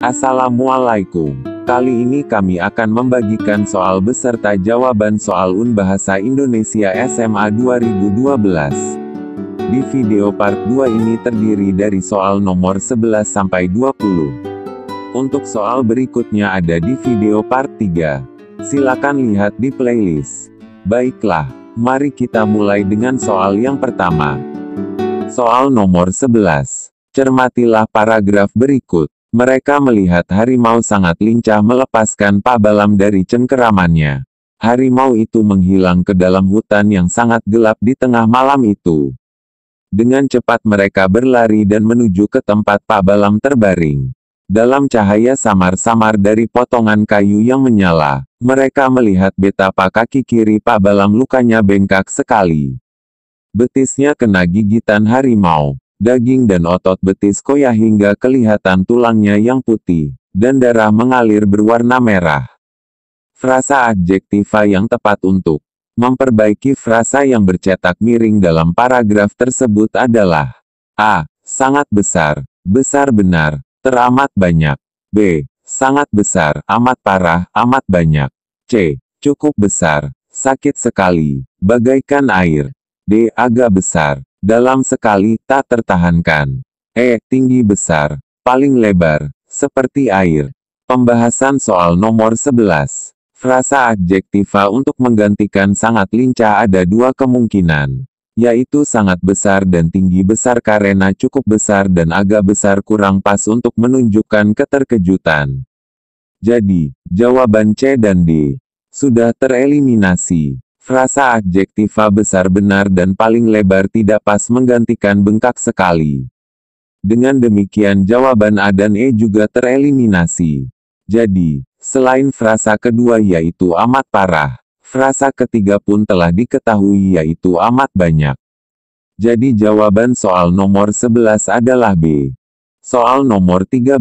Assalamualaikum. Kali ini kami akan membagikan soal beserta jawaban soal UN Bahasa Indonesia SMA 2012. Di video part 2 ini terdiri dari soal nomor 11 sampai 20. Untuk soal berikutnya ada di video part 3. Silakan lihat di playlist. Baiklah, mari kita mulai dengan soal yang pertama. Soal nomor 11. Cermatilah paragraf berikut. Mereka melihat harimau sangat lincah melepaskan Pak Balam dari cengkeramannya. Harimau itu menghilang ke dalam hutan yang sangat gelap di tengah malam itu. Dengan cepat mereka berlari dan menuju ke tempat Pak Balam terbaring. Dalam cahaya samar-samar dari potongan kayu yang menyala, mereka melihat betapa kaki kiri Pak Balam lukanya bengkak sekali. Betisnya kena gigitan harimau daging dan otot betis Koya hingga kelihatan tulangnya yang putih, dan darah mengalir berwarna merah. Frasa adjektiva yang tepat untuk memperbaiki frasa yang bercetak miring dalam paragraf tersebut adalah A. Sangat besar, besar benar, teramat banyak. B. Sangat besar, amat parah, amat banyak. C. Cukup besar, sakit sekali, bagaikan air. D. Agak besar, dalam sekali tak tertahankan. E, tinggi besar, paling lebar, seperti air. Pembahasan soal nomor 11. Frasa adjektiva untuk menggantikan sangat lincah ada dua kemungkinan yaitu sangat besar dan tinggi besar karena cukup besar dan agak besar kurang pas untuk menunjukkan keterkejutan. Jadi, jawaban C dan D sudah tereliminasi. Frasa adjektiva besar benar dan paling lebar tidak pas menggantikan bengkak sekali. Dengan demikian jawaban A dan E juga tereliminasi. Jadi, selain frasa kedua yaitu amat parah, frasa ketiga pun telah diketahui yaitu amat banyak. Jadi jawaban soal nomor 11 adalah B. Soal nomor 13.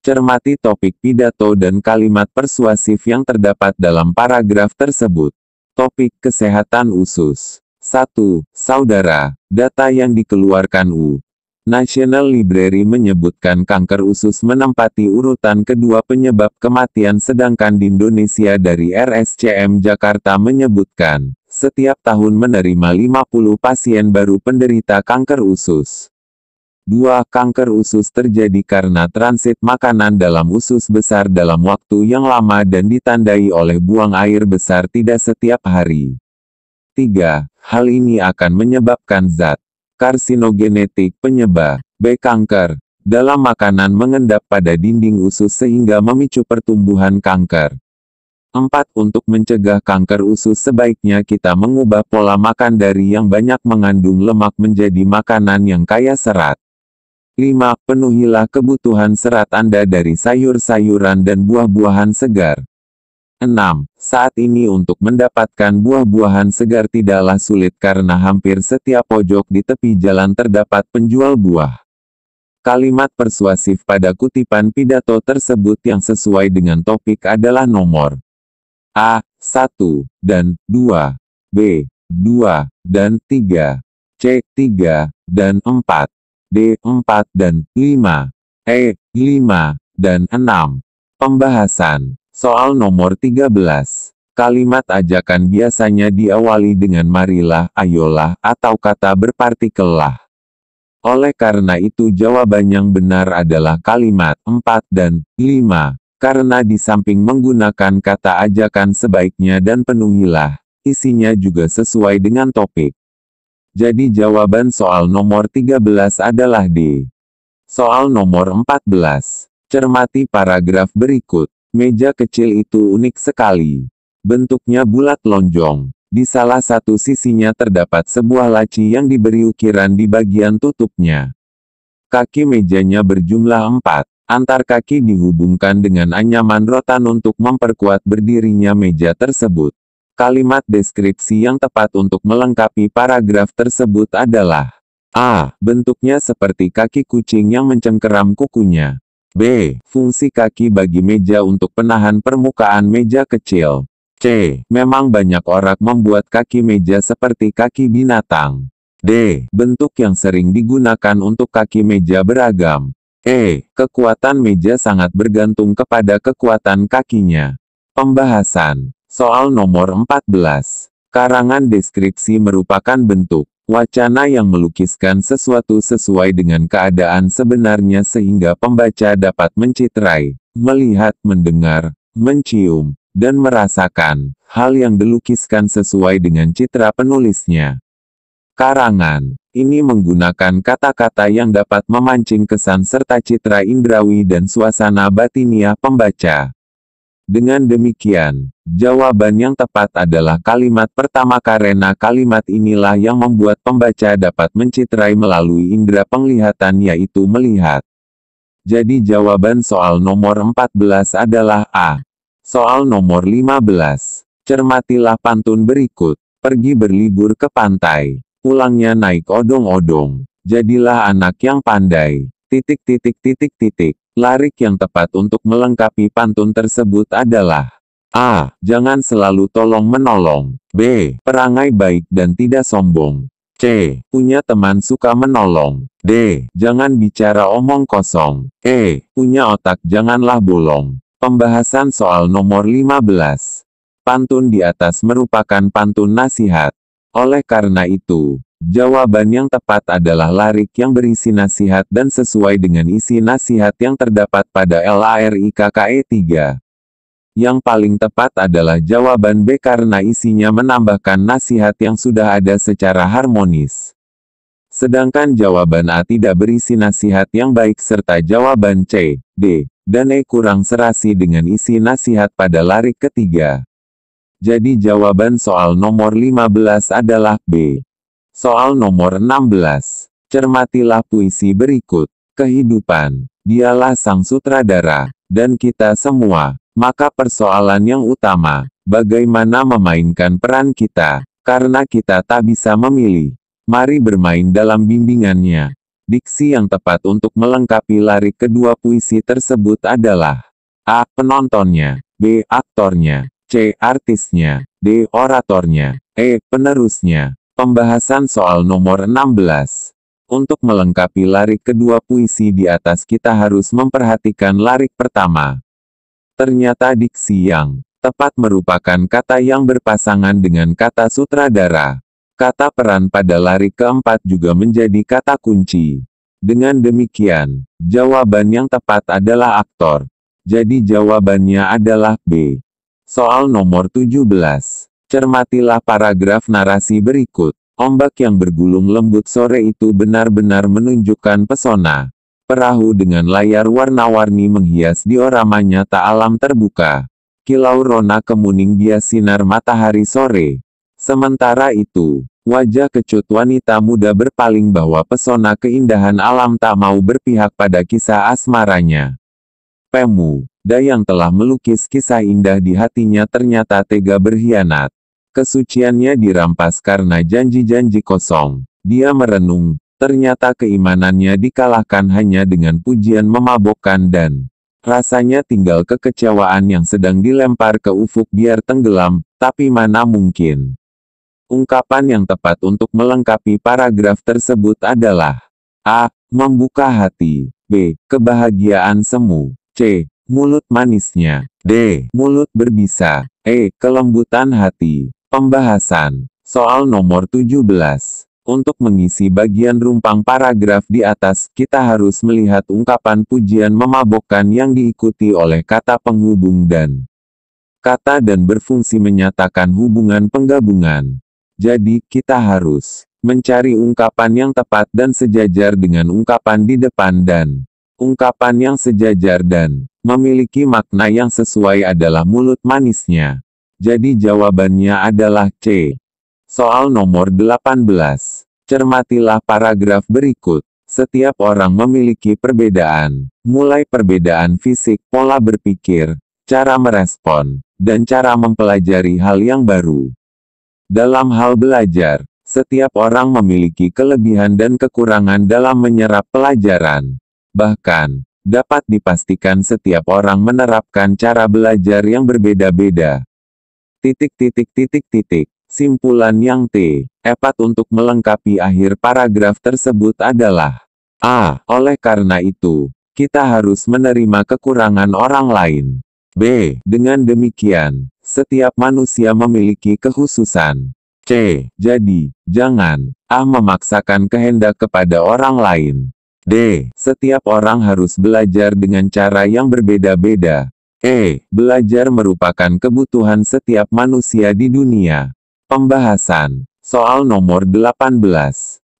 Cermati topik pidato dan kalimat persuasif yang terdapat dalam paragraf tersebut. Topik Kesehatan Usus 1. Saudara, data yang dikeluarkan U. National Library menyebutkan kanker usus menempati urutan kedua penyebab kematian sedangkan di Indonesia dari RSCM Jakarta menyebutkan, setiap tahun menerima 50 pasien baru penderita kanker usus. 2. Kanker usus terjadi karena transit makanan dalam usus besar dalam waktu yang lama dan ditandai oleh buang air besar tidak setiap hari. 3. Hal ini akan menyebabkan zat karsinogenetik penyebab B. Kanker dalam makanan mengendap pada dinding usus sehingga memicu pertumbuhan kanker. 4. Untuk mencegah kanker usus sebaiknya kita mengubah pola makan dari yang banyak mengandung lemak menjadi makanan yang kaya serat. 5. Penuhilah kebutuhan serat Anda dari sayur-sayuran dan buah-buahan segar. 6. Saat ini untuk mendapatkan buah-buahan segar tidaklah sulit karena hampir setiap pojok di tepi jalan terdapat penjual buah. Kalimat persuasif pada kutipan pidato tersebut yang sesuai dengan topik adalah nomor A. 1, dan 2. B. 2, dan 3. C. 3, dan 4. D, 4 dan 5, E, 5 dan 6. Pembahasan soal nomor 13. Kalimat ajakan biasanya diawali dengan marilah, ayolah, atau kata berpartikel lah. Oleh karena itu jawaban yang benar adalah kalimat 4 dan 5. Karena di samping menggunakan kata ajakan sebaiknya dan penuhilah, isinya juga sesuai dengan topik. Jadi jawaban soal nomor 13 adalah D. Soal nomor 14. Cermati paragraf berikut. Meja kecil itu unik sekali. Bentuknya bulat lonjong. Di salah satu sisinya terdapat sebuah laci yang diberi ukiran di bagian tutupnya. Kaki mejanya berjumlah empat. Antar kaki dihubungkan dengan anyaman rotan untuk memperkuat berdirinya meja tersebut. Kalimat deskripsi yang tepat untuk melengkapi paragraf tersebut adalah A. Bentuknya seperti kaki kucing yang mencengkeram kukunya. B. Fungsi kaki bagi meja untuk penahan permukaan meja kecil. C. Memang banyak orang membuat kaki meja seperti kaki binatang. D. Bentuk yang sering digunakan untuk kaki meja beragam. E. Kekuatan meja sangat bergantung kepada kekuatan kakinya. Pembahasan Soal nomor 14. Karangan deskripsi merupakan bentuk wacana yang melukiskan sesuatu sesuai dengan keadaan sebenarnya sehingga pembaca dapat mencitrai, melihat, mendengar, mencium, dan merasakan hal yang dilukiskan sesuai dengan citra penulisnya. Karangan ini menggunakan kata-kata yang dapat memancing kesan serta citra indrawi dan suasana batiniah pembaca. Dengan demikian, jawaban yang tepat adalah kalimat pertama karena kalimat inilah yang membuat pembaca dapat mencitrai melalui indera penglihatan yaitu melihat. Jadi jawaban soal nomor 14 adalah A. Soal nomor 15. Cermatilah pantun berikut. Pergi berlibur ke pantai. Pulangnya naik odong-odong. Jadilah anak yang pandai. Titik titik titik titik. Larik yang tepat untuk melengkapi pantun tersebut adalah A. Jangan selalu tolong-menolong. B. Perangai baik dan tidak sombong. C. Punya teman suka menolong. D. Jangan bicara omong kosong. E. Punya otak janganlah bolong. Pembahasan soal nomor 15. Pantun di atas merupakan pantun nasihat. Oleh karena itu, Jawaban yang tepat adalah larik yang berisi nasihat dan sesuai dengan isi nasihat yang terdapat pada LARIKKE 3. Yang paling tepat adalah jawaban B karena isinya menambahkan nasihat yang sudah ada secara harmonis. Sedangkan jawaban A tidak berisi nasihat yang baik serta jawaban C, D, dan E kurang serasi dengan isi nasihat pada larik ketiga. Jadi jawaban soal nomor 15 adalah B. Soal nomor 16. Cermatilah puisi berikut. Kehidupan. Dialah sang sutradara, dan kita semua. Maka persoalan yang utama, bagaimana memainkan peran kita, karena kita tak bisa memilih. Mari bermain dalam bimbingannya. Diksi yang tepat untuk melengkapi lari kedua puisi tersebut adalah A. Penontonnya B. Aktornya C. Artisnya D. Oratornya E. Penerusnya Pembahasan soal nomor 16. Untuk melengkapi larik kedua puisi di atas kita harus memperhatikan larik pertama. Ternyata diksi yang tepat merupakan kata yang berpasangan dengan kata sutradara. Kata peran pada larik keempat juga menjadi kata kunci. Dengan demikian, jawaban yang tepat adalah aktor. Jadi jawabannya adalah B. Soal nomor 17. Cermatilah paragraf narasi berikut. Ombak yang bergulung lembut sore itu benar-benar menunjukkan pesona. Perahu dengan layar warna-warni menghias dioramanya tak alam terbuka. Kilau rona kemuning bias sinar matahari sore. Sementara itu, wajah kecut wanita muda berpaling bahwa pesona keindahan alam tak mau berpihak pada kisah asmaranya. Pemu, Dayang telah melukis kisah indah di hatinya ternyata tega berkhianat. Kesuciannya dirampas karena janji-janji kosong. Dia merenung, ternyata keimanannya dikalahkan hanya dengan pujian memabokkan dan rasanya tinggal kekecewaan yang sedang dilempar ke ufuk biar tenggelam, tapi mana mungkin. Ungkapan yang tepat untuk melengkapi paragraf tersebut adalah A. Membuka hati B. Kebahagiaan semu C. Mulut manisnya D. Mulut berbisa E. Kelembutan hati Pembahasan Soal nomor 17 Untuk mengisi bagian rumpang paragraf di atas, kita harus melihat ungkapan pujian memabokkan yang diikuti oleh kata penghubung dan Kata dan berfungsi menyatakan hubungan penggabungan. Jadi, kita harus mencari ungkapan yang tepat dan sejajar dengan ungkapan di depan dan ungkapan yang sejajar dan memiliki makna yang sesuai adalah mulut manisnya. Jadi jawabannya adalah C. Soal nomor 18. Cermatilah paragraf berikut. Setiap orang memiliki perbedaan, mulai perbedaan fisik, pola berpikir, cara merespon, dan cara mempelajari hal yang baru. Dalam hal belajar, setiap orang memiliki kelebihan dan kekurangan dalam menyerap pelajaran. Bahkan, dapat dipastikan setiap orang menerapkan cara belajar yang berbeda-beda. Titik titik titik titik. Simpulan yang T. Epat untuk melengkapi akhir paragraf tersebut adalah A. Oleh karena itu, kita harus menerima kekurangan orang lain. B. Dengan demikian, setiap manusia memiliki kekhususan. C. Jadi, jangan A. Ah, memaksakan kehendak kepada orang lain. D. Setiap orang harus belajar dengan cara yang berbeda-beda, E. Belajar merupakan kebutuhan setiap manusia di dunia. Pembahasan Soal nomor 18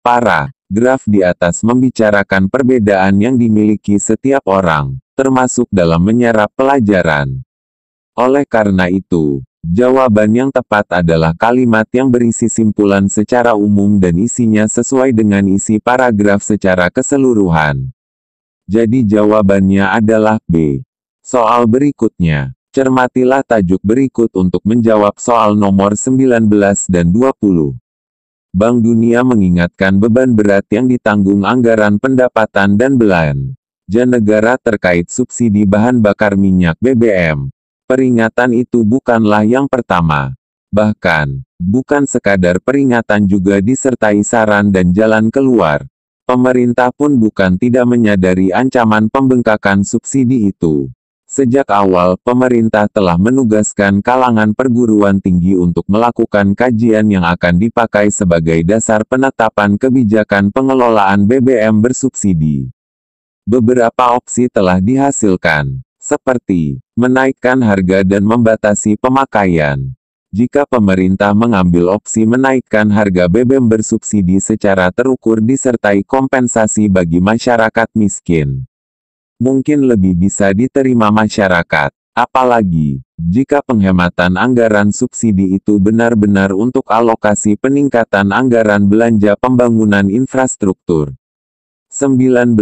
Para Graf di atas membicarakan perbedaan yang dimiliki setiap orang, termasuk dalam menyerap pelajaran. Oleh karena itu, jawaban yang tepat adalah kalimat yang berisi simpulan secara umum dan isinya sesuai dengan isi paragraf secara keseluruhan. Jadi jawabannya adalah B. Soal berikutnya. Cermatilah tajuk berikut untuk menjawab soal nomor 19 dan 20. Bank Dunia mengingatkan beban berat yang ditanggung anggaran pendapatan dan belanja negara terkait subsidi bahan bakar minyak BBM. Peringatan itu bukanlah yang pertama. Bahkan, bukan sekadar peringatan juga disertai saran dan jalan keluar. Pemerintah pun bukan tidak menyadari ancaman pembengkakan subsidi itu. Sejak awal, pemerintah telah menugaskan kalangan perguruan tinggi untuk melakukan kajian yang akan dipakai sebagai dasar penetapan kebijakan pengelolaan BBM bersubsidi. Beberapa opsi telah dihasilkan, seperti menaikkan harga dan membatasi pemakaian. Jika pemerintah mengambil opsi menaikkan harga BBM bersubsidi secara terukur disertai kompensasi bagi masyarakat miskin, mungkin lebih bisa diterima masyarakat. Apalagi, jika penghematan anggaran subsidi itu benar-benar untuk alokasi peningkatan anggaran belanja pembangunan infrastruktur. 19.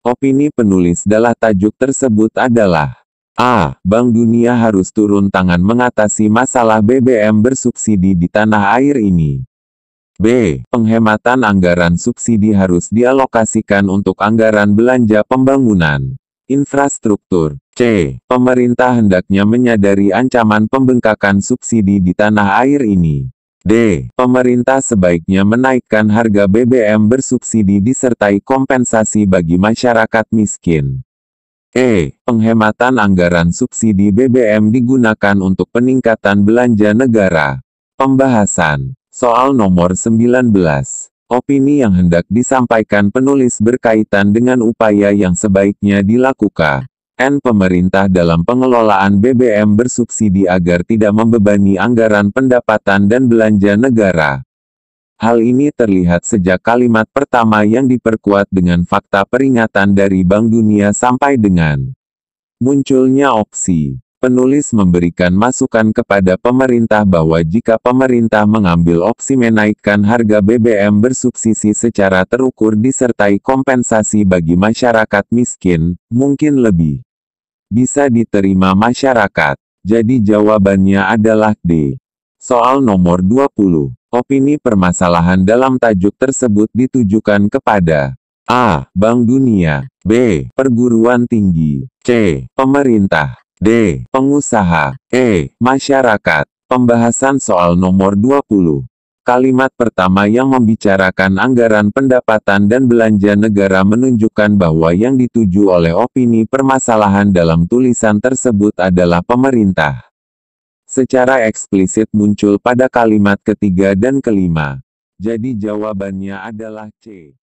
Opini penulis dalam tajuk tersebut adalah A. Bank Dunia harus turun tangan mengatasi masalah BBM bersubsidi di tanah air ini. B. Penghematan anggaran subsidi harus dialokasikan untuk anggaran belanja pembangunan infrastruktur. C. Pemerintah hendaknya menyadari ancaman pembengkakan subsidi di tanah air ini. D. Pemerintah sebaiknya menaikkan harga BBM bersubsidi disertai kompensasi bagi masyarakat miskin. E. Penghematan anggaran subsidi BBM digunakan untuk peningkatan belanja negara. Pembahasan Soal nomor 19. Opini yang hendak disampaikan penulis berkaitan dengan upaya yang sebaiknya dilakukan N pemerintah dalam pengelolaan BBM bersubsidi agar tidak membebani anggaran pendapatan dan belanja negara. Hal ini terlihat sejak kalimat pertama yang diperkuat dengan fakta peringatan dari Bank Dunia sampai dengan munculnya opsi Penulis memberikan masukan kepada pemerintah bahwa jika pemerintah mengambil opsi menaikkan harga BBM bersubsidi secara terukur disertai kompensasi bagi masyarakat miskin, mungkin lebih bisa diterima masyarakat. Jadi jawabannya adalah D. Soal nomor 20. Opini permasalahan dalam tajuk tersebut ditujukan kepada A. Bank Dunia B. Perguruan Tinggi C. Pemerintah D. Pengusaha. E. Masyarakat. Pembahasan soal nomor 20. Kalimat pertama yang membicarakan anggaran pendapatan dan belanja negara menunjukkan bahwa yang dituju oleh opini permasalahan dalam tulisan tersebut adalah pemerintah. Secara eksplisit muncul pada kalimat ketiga dan kelima. Jadi jawabannya adalah C.